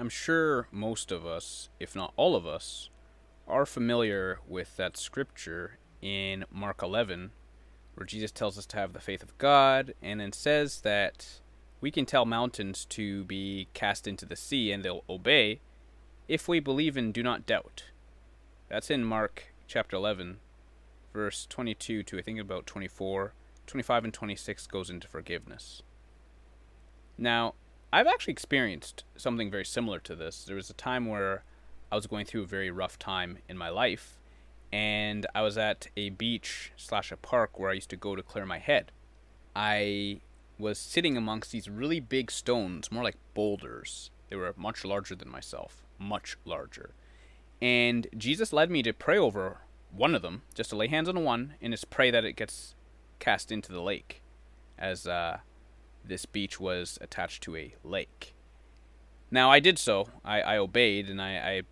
I'm sure most of us, if not all of us, are familiar with that scripture in Mark 11, where Jesus tells us to have the faith of God and then says that we can tell mountains to be cast into the sea and they'll obey if we believe and do not doubt. That's in Mark chapter 11, verse 22 to I think about 24. 25 and 26 goes into forgiveness. Now, I've actually experienced something very similar to this. There was a time where I was going through a very rough time in my life, and I was at a beach slash a park where I used to go to clear my head. I was sitting amongst these really big stones, more like boulders. They were much larger than myself, much larger. And Jesus led me to pray over one of them, just to lay hands on one, and just pray that it gets cast into the lake as uh, this beach was attached to a lake. Now, I did so. I, I obeyed, and I, I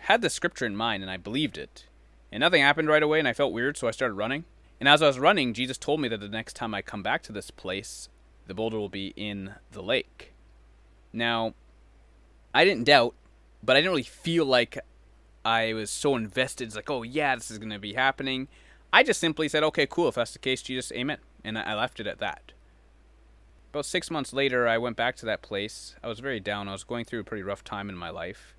had the scripture in mind, and I believed it. And nothing happened right away, and I felt weird, so I started running. And as I was running, Jesus told me that the next time I come back to this place, the boulder will be in the lake. Now, I didn't doubt, but I didn't really feel like I was so invested. It's like, oh, yeah, this is going to be happening. I just simply said, okay, cool. If that's the case, Jesus, amen. And I left it at that. About six months later, I went back to that place. I was very down. I was going through a pretty rough time in my life.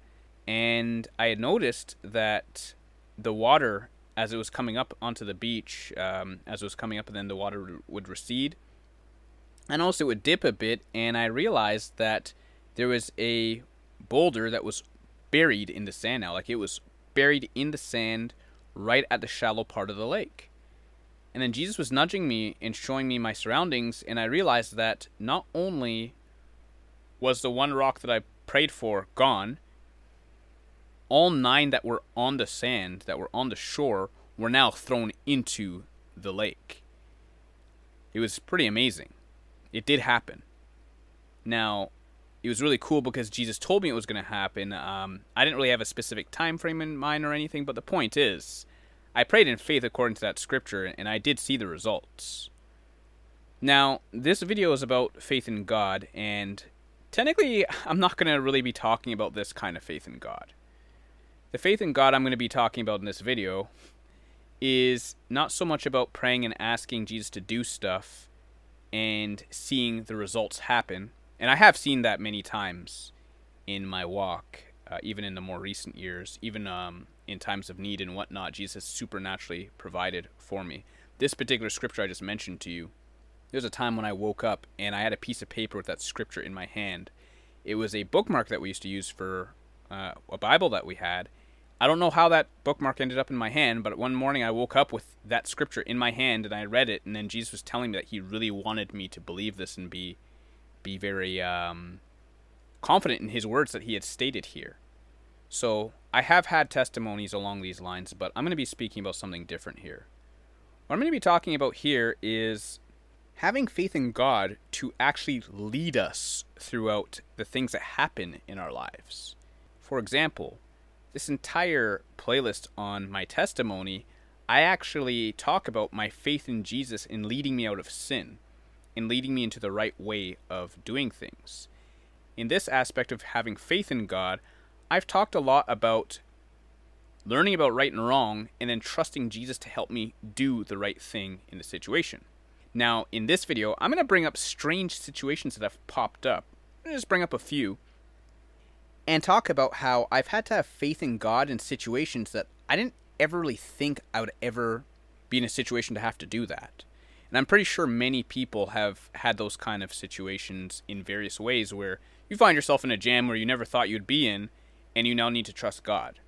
And I had noticed that the water, as it was coming up onto the beach, um, as it was coming up and then the water would recede, and also it would dip a bit. And I realized that there was a boulder that was buried in the sand now. Like it was buried in the sand right at the shallow part of the lake. And then Jesus was nudging me and showing me my surroundings, and I realized that not only was the one rock that I prayed for gone, all nine that were on the sand, that were on the shore, were now thrown into the lake. It was pretty amazing. It did happen. Now, it was really cool because Jesus told me it was going to happen. Um, I didn't really have a specific time frame in mind or anything, but the point is, I prayed in faith according to that scripture, and I did see the results. Now, this video is about faith in God, and technically, I'm not going to really be talking about this kind of faith in God. The faith in God I'm going to be talking about in this video is not so much about praying and asking Jesus to do stuff and seeing the results happen. And I have seen that many times in my walk, uh, even in the more recent years, even um, in times of need and whatnot, Jesus supernaturally provided for me. This particular scripture I just mentioned to you, There was a time when I woke up and I had a piece of paper with that scripture in my hand. It was a bookmark that we used to use for uh, a Bible that we had. I don't know how that bookmark ended up in my hand, but one morning I woke up with that scripture in my hand and I read it, and then Jesus was telling me that he really wanted me to believe this and be be very um, confident in his words that he had stated here. So I have had testimonies along these lines, but I'm going to be speaking about something different here. What I'm going to be talking about here is having faith in God to actually lead us throughout the things that happen in our lives. For example, this entire playlist on my testimony, I actually talk about my faith in Jesus in leading me out of sin in leading me into the right way of doing things. In this aspect of having faith in God, I've talked a lot about learning about right and wrong and then trusting Jesus to help me do the right thing in the situation. Now, in this video, I'm going to bring up strange situations that have popped up. I'm going to just bring up a few and talk about how I've had to have faith in God in situations that I didn't ever really think I would ever be in a situation to have to do that. And I'm pretty sure many people have had those kind of situations in various ways where you find yourself in a jam where you never thought you'd be in, and you now need to trust God.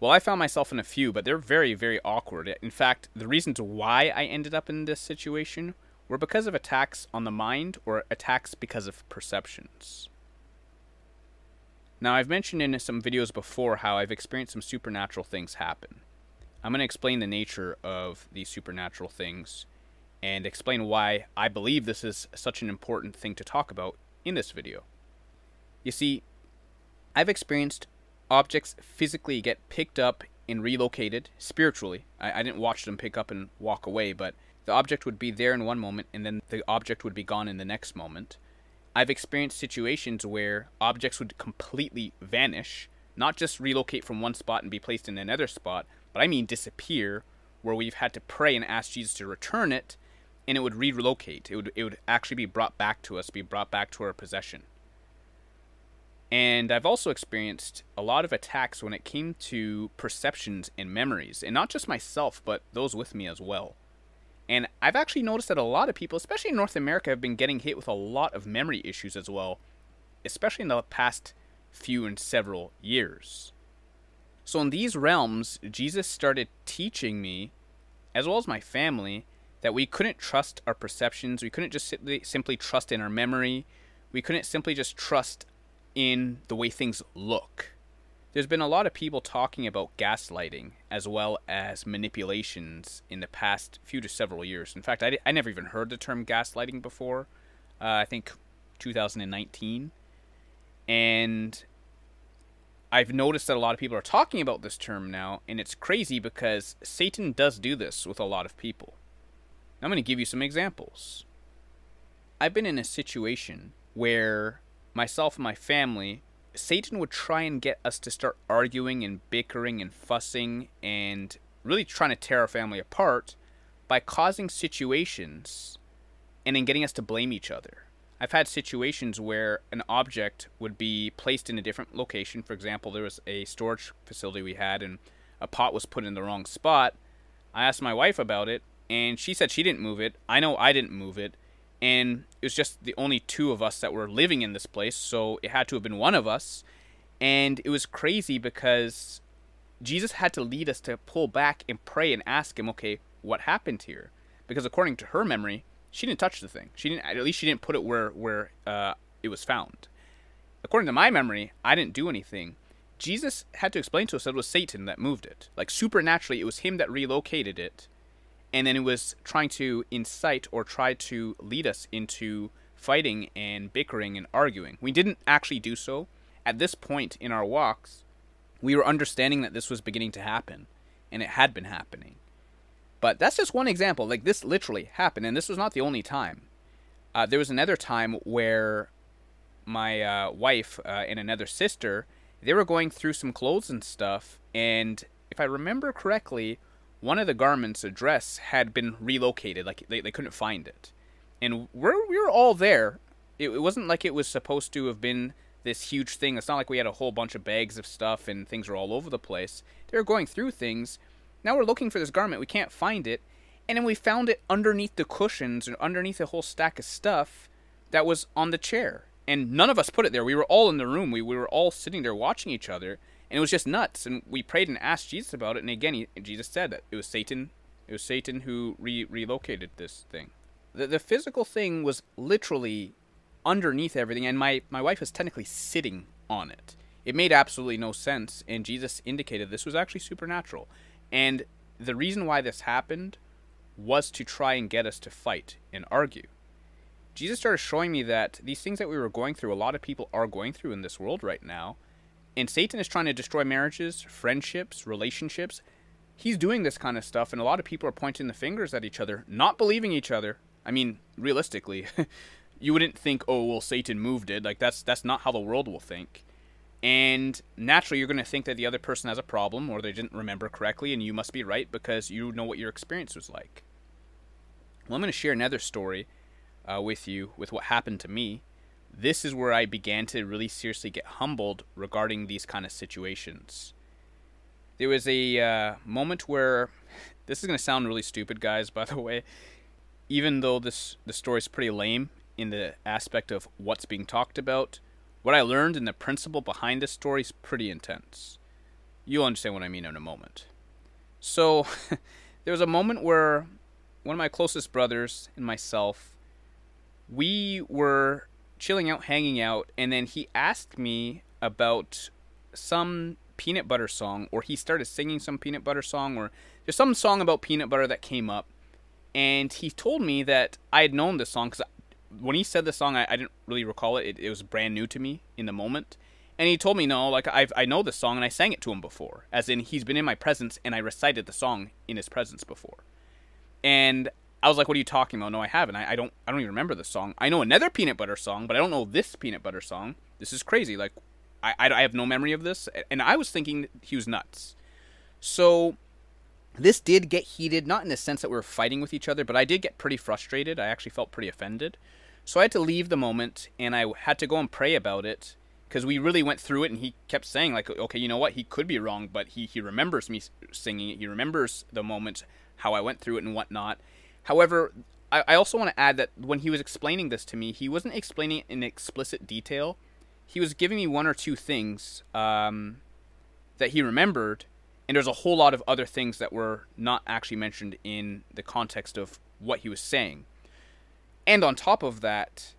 Well, I found myself in a few, but they're very, very awkward. In fact, the reasons why I ended up in this situation were because of attacks on the mind or attacks because of perceptions. Now, I've mentioned in some videos before how I've experienced some supernatural things happen. I'm going to explain the nature of these supernatural things and explain why I believe this is such an important thing to talk about in this video. You see, I've experienced objects physically get picked up and relocated spiritually. I, I, didn't watch them pick up and walk away, but the object would be there in one moment and then the object would be gone in the next moment. I've experienced situations where objects would completely vanish, not just relocate from one spot and be placed in another spot, but I mean disappear, where we've had to pray and ask Jesus to return it, and it would relocate. It would, it would actually be brought back to us, be brought back to our possession. And I've also experienced a lot of attacks when it came to perceptions and memories, and not just myself, but those with me as well. And I've actually noticed that a lot of people, especially in North America, have been getting hit with a lot of memory issues as well, especially in the past few and several years. So, in these realms, Jesus started teaching me, as well as my family, that we couldn't trust our perceptions. We couldn't just simply trust in our memory. We couldn't simply just trust in the way things look. There's been a lot of people talking about gaslighting as well as manipulations in the past few to several years. In fact, I, I never even heard the term gaslighting before. Uh, I think 2019. And I've noticed that a lot of people are talking about this term now, and it's crazy because Satan does do this with a lot of people. I'm going to give you some examples. I've been in a situation where myself and my family, Satan would try and get us to start arguing and bickering and fussing and really trying to tear our family apart by causing situations and in getting us to blame each other. I've had situations where an object would be placed in a different location. For example, there was a storage facility we had and a pot was put in the wrong spot. I asked my wife about it and she said she didn't move it. I know I didn't move it and it was just the only two of us that were living in this place, so it had to have been one of us. And it was crazy because Jesus had to lead us to pull back and pray and ask him, okay, what happened here? Because according to her memory, she didn't touch the thing. She didn't. At least she didn't put it where where uh, it was found. According to my memory, I didn't do anything. Jesus had to explain to us that it was Satan that moved it. Like supernaturally, it was him that relocated it and then it was trying to incite or try to lead us into fighting and bickering and arguing. We didn't actually do so. At this point in our walks, we were understanding that this was beginning to happen, and it had been happening. But that's just one example. Like, this literally happened, and this was not the only time. Uh, there was another time where my uh, wife uh, and another sister they were going through some clothes and stuff and if i remember correctly one of the garment's address had been relocated, like they, they couldn't find it. And we're, we are all there. It, it wasn't like it was supposed to have been this huge thing. It's not like we had a whole bunch of bags of stuff and things were all over the place. They were going through things. Now we're looking for this garment. We can't find it. And then we found it underneath the cushions and underneath a whole stack of stuff that was on the chair. And none of us put it there. We were all in the room. We, we were all sitting there watching each other. And it was just nuts. And we prayed and asked Jesus about it. And again, he, Jesus said that it was Satan. It was Satan who re- relocated this thing. The, the physical thing was literally underneath everything. And my, my wife was technically sitting on it. It made absolutely no sense. And Jesus indicated this was actually supernatural. And the reason why this happened was to try and get us to fight and argue. Jesus started showing me that these things that we were going through, a lot of people are going through in this world right now, and Satan is trying to destroy marriages, friendships, relationships. He's doing this kind of stuff, and a lot of people are pointing the fingers at each other, not believing each other. I mean, realistically, you wouldn't think, oh, well, Satan moved it. Like, that's, that's not how the world will think. And naturally, you're going to think that the other person has a problem or they didn't remember correctly, and you must be right because you know what your experience was like. Well, I'm going to share another story uh, with you with what happened to me this is where I began to really seriously get humbled regarding these kind of situations. There was a uh, moment where this is going to sound really stupid, guys, by the way, even though this the story's pretty lame in the aspect of what's being talked about. What I learned and the principle behind this story is pretty intense. You'll understand what I mean in a moment. So, there was a moment where one of my closest brothers and myself, we were chilling out, hanging out, and then he asked me about some peanut butter song, or he started singing some peanut butter song, or there's some song about peanut butter that came up, and he told me that I had known this song because when he said the song, I, I, didn't really recall it. it. It was brand new to me in the moment, and he told me no, like I I know this song and I sang it to him before, as in he's been in my presence and I recited the song in his presence before, and I was like, "What are you talking about? No, I haven't. I, I don't. I don't even remember this song. I know another peanut butter song, but I don't know this peanut butter song. This is crazy. Like, I, I, I have no memory of this. And I was thinking he was nuts. So this did get heated, not in the sense that we were fighting with each other, but I did get pretty frustrated. I actually felt pretty offended. So I had to leave the moment, and I had to go and pray about it because we really went through it and he kept saying like okay you know what he could be wrong but he, he remembers me singing it he remembers the moment how i went through it and whatnot However, I, I also want to add that when he was explaining this to me, he wasn't explaining it in explicit detail. He was giving me one or two things um, that he remembered, and there's a whole lot of other things that were not actually mentioned in the context of what he was saying. And on top of that,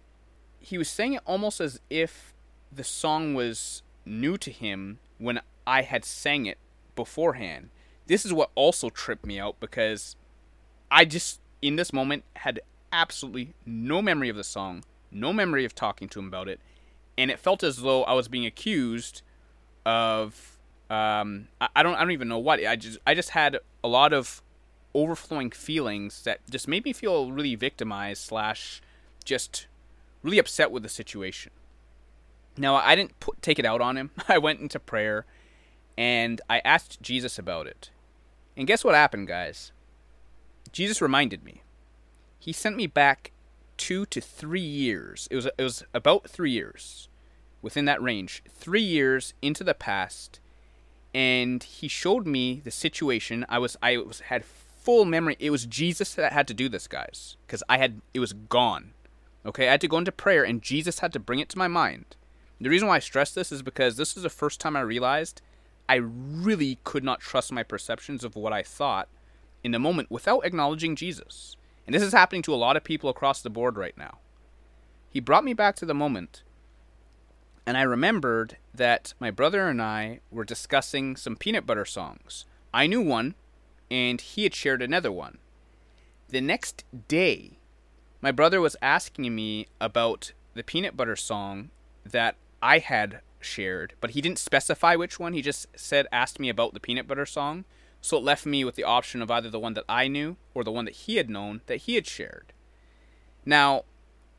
he was saying it almost as if the song was new to him when I had sang it beforehand. This is what also tripped me out because I just in this moment had absolutely no memory of the song, no memory of talking to him about it, and it felt as though I was being accused of um, I, I don't I don't even know what I just I just had a lot of overflowing feelings that just made me feel really victimized slash just really upset with the situation. Now I didn't put, take it out on him. I went into prayer and I asked Jesus about it. And guess what happened, guys? Jesus reminded me. He sent me back two to three years. It was it was about three years, within that range, three years into the past, and he showed me the situation. I was I was had full memory. It was Jesus that had to do this, guys, because I had it was gone. Okay, I had to go into prayer, and Jesus had to bring it to my mind. The reason why I stress this is because this is the first time I realized I really could not trust my perceptions of what I thought in the moment without acknowledging Jesus. And this is happening to a lot of people across the board right now. He brought me back to the moment, and I remembered that my brother and I were discussing some peanut butter songs. I knew one, and he had shared another one. The next day, my brother was asking me about the peanut butter song that I had shared, but he didn't specify which one. He just said, asked me about the peanut butter song so it left me with the option of either the one that I knew or the one that he had known that he had shared. Now,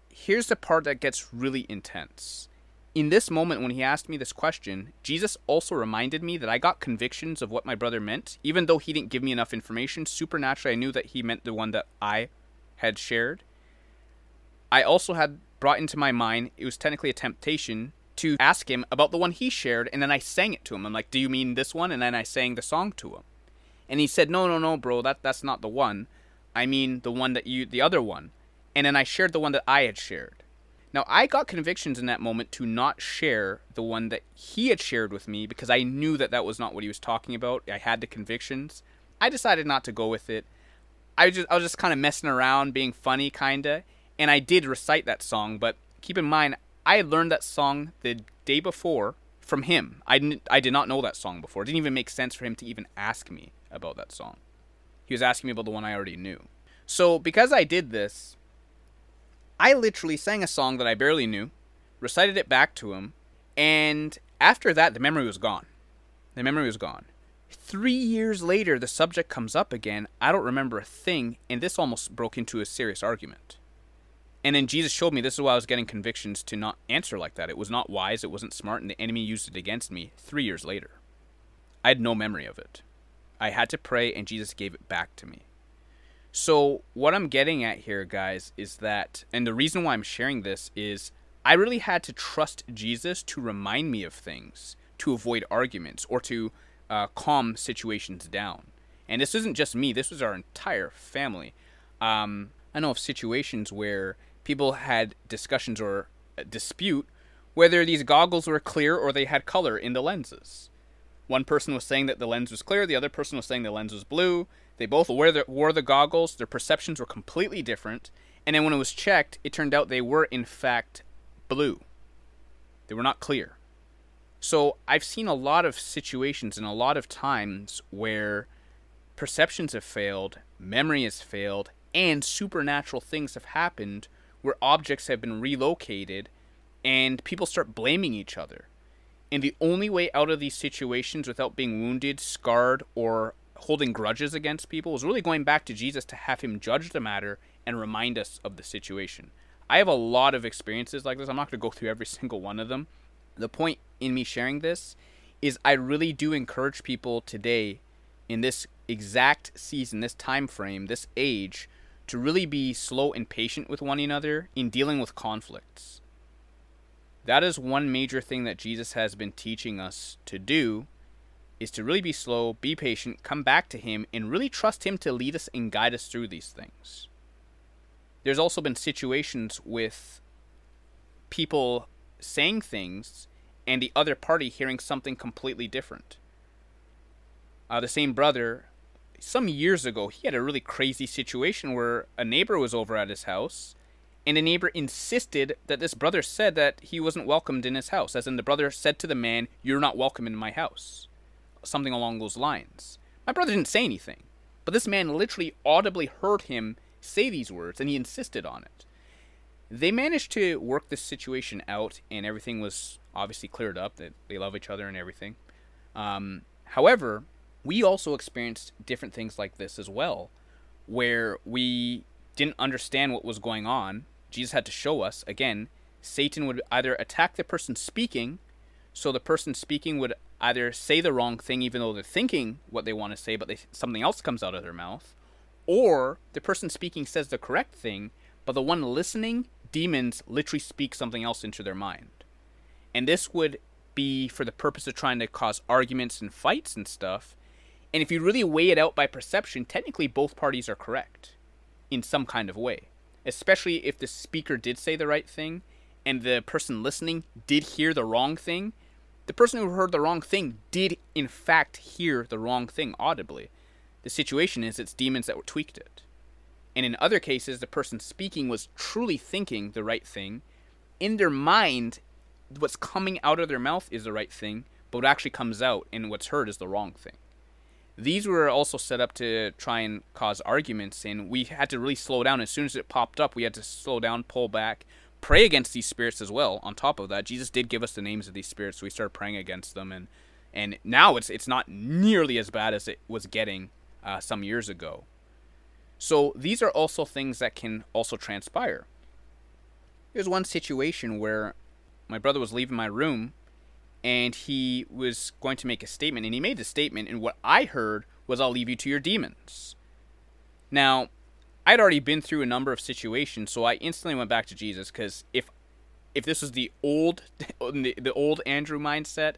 here's the part that gets really intense. In this moment, when he asked me this question, Jesus also reminded me that I got convictions of what my brother meant, even though he didn't give me enough information. Supernaturally, I knew that he meant the one that I had shared. I also had brought into my mind, it was technically a temptation to ask him about the one he shared, and then I sang it to him. I'm like, Do you mean this one? And then I sang the song to him. And he said, "No, no, no, bro. That that's not the one. I mean the one that you the other one." And then I shared the one that I had shared. Now, I got convictions in that moment to not share the one that he had shared with me because I knew that that was not what he was talking about. I had the convictions. I decided not to go with it. I just I was just kind of messing around, being funny kinda, and I did recite that song, but keep in mind I had learned that song the day before from him. I didn't I did not know that song before. It didn't even make sense for him to even ask me about that song. He was asking me about the one I already knew. So, because I did this, I literally sang a song that I barely knew, recited it back to him, and after that, the memory was gone. The memory was gone. Three years later, the subject comes up again. I don't remember a thing, and this almost broke into a serious argument. And then Jesus showed me this is why I was getting convictions to not answer like that. It was not wise, it wasn't smart, and the enemy used it against me three years later. I had no memory of it. I had to pray and Jesus gave it back to me. So, what I'm getting at here, guys, is that, and the reason why I'm sharing this is I really had to trust Jesus to remind me of things, to avoid arguments, or to uh, calm situations down. And this isn't just me, this was our entire family. Um, I know of situations where people had discussions or uh, dispute whether these goggles were clear or they had color in the lenses. One person was saying that the lens was clear, the other person was saying the lens was blue. They both wore the, wore the goggles, their perceptions were completely different. And then when it was checked, it turned out they were, in fact, blue. They were not clear. So I've seen a lot of situations and a lot of times where perceptions have failed, memory has failed, and supernatural things have happened where objects have been relocated and people start blaming each other. And the only way out of these situations without being wounded, scarred, or holding grudges against people is really going back to Jesus to have him judge the matter and remind us of the situation. I have a lot of experiences like this. I'm not going to go through every single one of them. The point in me sharing this is I really do encourage people today in this exact season, this time frame, this age to really be slow and patient with one another in dealing with conflicts that is one major thing that Jesus has been teaching us to do is to really be slow, be patient, come back to him and really trust him to lead us and guide us through these things. There's also been situations with people saying things and the other party hearing something completely different. Uh, the same brother, some years ago, he had a really crazy situation where a neighbor was over at his house and a neighbor insisted that this brother said that he wasn't welcomed in his house, as in the brother said to the man, You're not welcome in my house. Something along those lines. My brother didn't say anything, but this man literally audibly heard him say these words, and he insisted on it. They managed to work this situation out, and everything was obviously cleared up, that they love each other and everything. Um, however, we also experienced different things like this as well, where we didn't understand what was going on Jesus had to show us again, Satan would either attack the person speaking, so the person speaking would either say the wrong thing even though they're thinking what they want to say but they, something else comes out of their mouth, or the person speaking says the correct thing, but the one listening, demons literally speak something else into their mind. And this would be for the purpose of trying to cause arguments and fights and stuff. And if you really weigh it out by perception, technically both parties are correct in some kind of way especially if the speaker did say the right thing and the person listening did hear the wrong thing, the person who heard the wrong thing did in fact hear the wrong thing audibly. The situation is it's demons that tweaked it. And in other cases, the person speaking was truly thinking the right thing. In their mind, what's coming out of their mouth is the right thing, but what actually comes out and what's heard is the wrong thing. These were also set up to try and cause arguments, and we had to really slow down. As soon as it popped up, we had to slow down, pull back, pray against these spirits as well. On top of that, Jesus did give us the names of these spirits, so we started praying against them, and and now it's it's not nearly as bad as it was getting uh, some years ago. So these are also things that can also transpire. There's one situation where my brother was leaving my room and he was going to make a statement, and he made the statement, and what I heard was, I'll leave you to your demons. Now, I'd already been through a number of situations, so I instantly went back to Jesus, because if if this was the old the old Andrew mindset,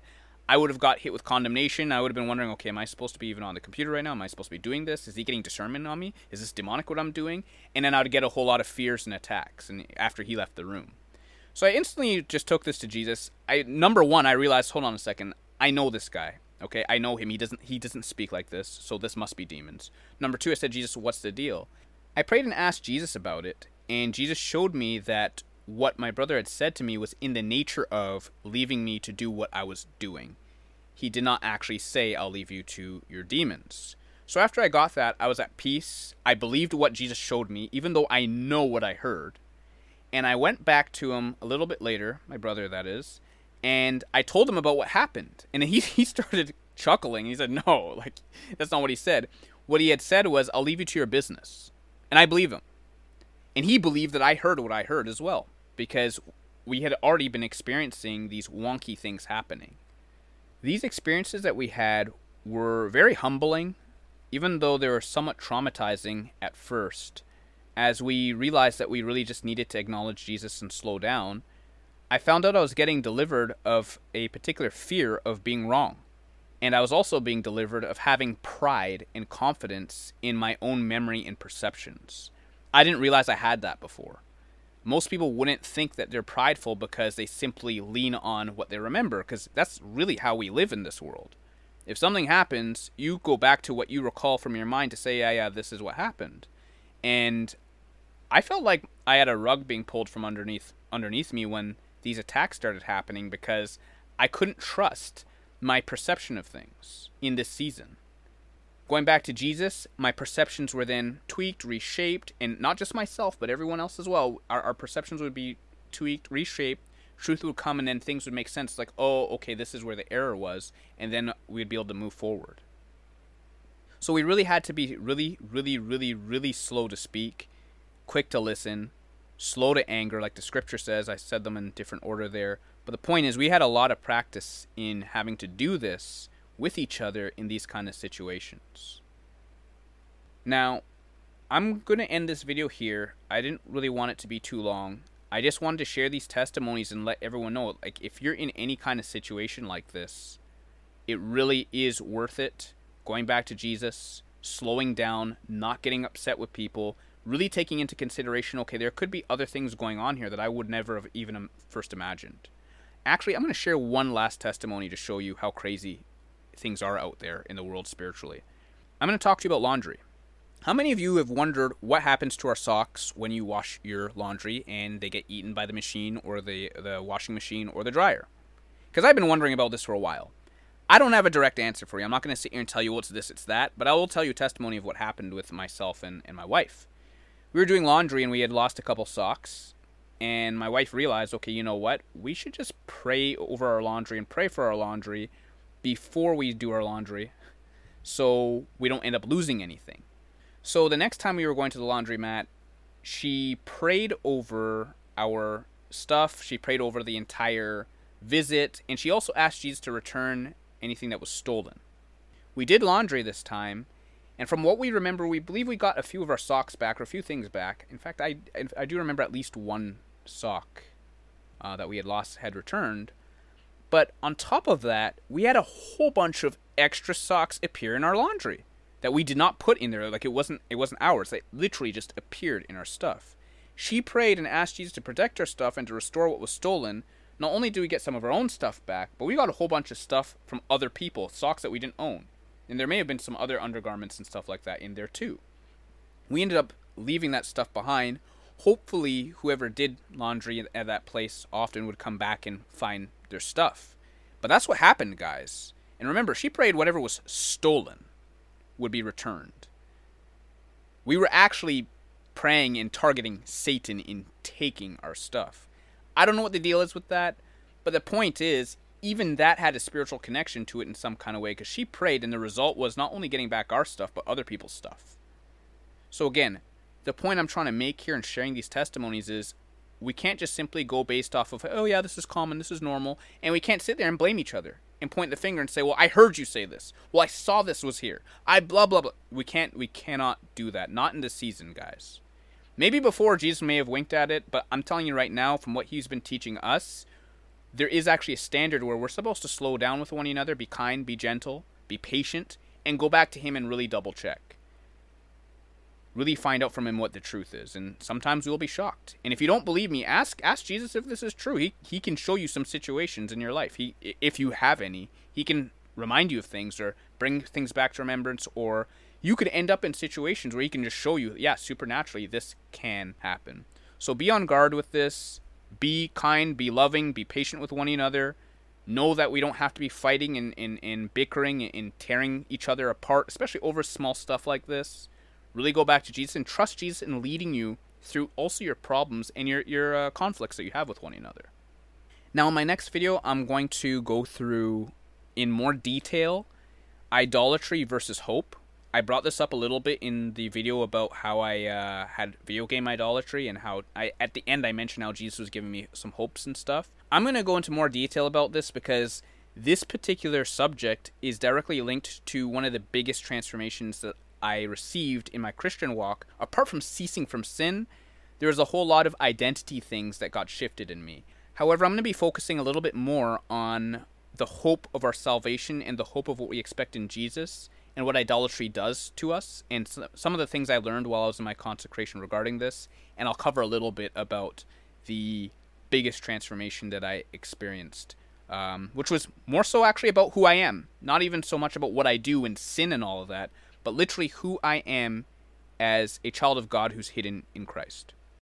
I would have got hit with condemnation. I would have been wondering, okay, am I supposed to be even on the computer right now? Am I supposed to be doing this? Is he getting discernment on me? Is this demonic what I'm doing? And then I would get a whole lot of fears and attacks. And after he left the room, so I instantly just took this to Jesus. I number one, I realized, hold on a second, I know this guy. Okay, I know him. He doesn't he doesn't speak like this, so this must be demons. Number two, I said, Jesus, what's the deal? I prayed and asked Jesus about it, and Jesus showed me that what my brother had said to me was in the nature of leaving me to do what I was doing. He did not actually say, I'll leave you to your demons. So after I got that, I was at peace. I believed what Jesus showed me, even though I know what I heard. And I went back to him a little bit later, my brother, that is, and I told him about what happened. And he, he started chuckling. He said, No, like, that's not what he said. What he had said was, I'll leave you to your business. And I believe him. And he believed that I heard what I heard as well, because we had already been experiencing these wonky things happening. These experiences that we had were very humbling, even though they were somewhat traumatizing at first as we realized that we really just needed to acknowledge Jesus and slow down, I found out I was getting delivered of a particular fear of being wrong. And I was also being delivered of having pride and confidence in my own memory and perceptions. I didn't realize I had that before. Most people wouldn't think that they're prideful because they simply lean on what they remember, because that's really how we live in this world. If something happens, you go back to what you recall from your mind to say, yeah, yeah, this is what happened. And I felt like I had a rug being pulled from underneath underneath me when these attacks started happening because I couldn't trust my perception of things in this season. Going back to Jesus, my perceptions were then tweaked, reshaped, and not just myself, but everyone else as well. Our, our perceptions would be tweaked, reshaped. Truth would come, and then things would make sense. Like, oh, okay, this is where the error was, and then we'd be able to move forward. So we really had to be really, really, really, really slow to speak quick to listen, slow to anger, like the scripture says. I said them in different order there. But the point is, we had a lot of practice in having to do this with each other in these kind of situations. Now, I'm going to end this video here. I didn't really want it to be too long. I just wanted to share these testimonies and let everyone know like if you're in any kind of situation like this, it really is worth it going back to Jesus, slowing down, not getting upset with people, really taking into consideration okay, there could be other things going on here that I would never have even first imagined. Actually, I'm going to share one last testimony to show you how crazy things are out there in the world spiritually. I'm going to talk to you about laundry. How many of you have wondered what happens to our socks when you wash your laundry and they get eaten by the machine or the, the washing machine or the dryer? Because I've been wondering about this for a while. I don't have a direct answer for you. I'm not going to sit here and tell you, well, it's this, it's that, but I will tell you a testimony of what happened with myself and, and my wife we were doing laundry and we had lost a couple socks and my wife realized okay you know what we should just pray over our laundry and pray for our laundry before we do our laundry so we don't end up losing anything so the next time we were going to the laundromat she prayed over our stuff she prayed over the entire visit and she also asked jesus to return anything that was stolen we did laundry this time and from what we remember, we believe we got a few of our socks back, or a few things back. In fact, I, I do remember at least one sock uh, that we had lost had returned. But on top of that, we had a whole bunch of extra socks appear in our laundry that we did not put in there. Like it wasn't it wasn't ours. They literally just appeared in our stuff. She prayed and asked Jesus to protect our stuff and to restore what was stolen. Not only do we get some of our own stuff back, but we got a whole bunch of stuff from other people, socks that we didn't own. And there may have been some other undergarments and stuff like that in there too. We ended up leaving that stuff behind. Hopefully, whoever did laundry at that place often would come back and find their stuff. But that's what happened, guys. And remember, she prayed whatever was stolen would be returned. We were actually praying and targeting Satan in taking our stuff. I don't know what the deal is with that, but the point is, even that had a spiritual connection to it in some kind of way because she prayed, and the result was not only getting back our stuff, but other people's stuff. So, again, the point I'm trying to make here in sharing these testimonies is we can't just simply go based off of, oh, yeah, this is common, this is normal, and we can't sit there and blame each other and point the finger and say, well, I heard you say this. Well, I saw this was here. I blah, blah, blah. We can't, we cannot do that. Not in this season, guys. Maybe before Jesus may have winked at it, but I'm telling you right now, from what he's been teaching us, there is actually a standard where we're supposed to slow down with one another, be kind, be gentle, be patient, and go back to him and really double check. Really find out from him what the truth is, and sometimes we'll be shocked. And if you don't believe me, ask ask Jesus if this is true. He he can show you some situations in your life. He if you have any, he can remind you of things or bring things back to remembrance or you could end up in situations where he can just show you, yeah, supernaturally this can happen. So be on guard with this be kind, be loving, be patient with one another. Know that we don't have to be fighting and, and, and bickering and tearing each other apart, especially over small stuff like this. Really go back to Jesus and trust Jesus in leading you through also your problems and your, your uh, conflicts that you have with one another. Now, in my next video, I'm going to go through in more detail idolatry versus hope I brought this up a little bit in the video about how I uh, had video game idolatry and how I at the end I mentioned how Jesus was giving me some hopes and stuff. I'm going to go into more detail about this because this particular subject is directly linked to one of the biggest transformations that I received in my Christian walk. Apart from ceasing from sin, there was a whole lot of identity things that got shifted in me. However, I'm going to be focusing a little bit more on the hope of our salvation and the hope of what we expect in Jesus and what idolatry does to us, and some of the things I learned while I was in my consecration regarding this. And I'll cover a little bit about the biggest transformation that I experienced, um, which was more so actually about who I am, not even so much about what I do and sin and all of that, but literally who I am as a child of God who's hidden in Christ.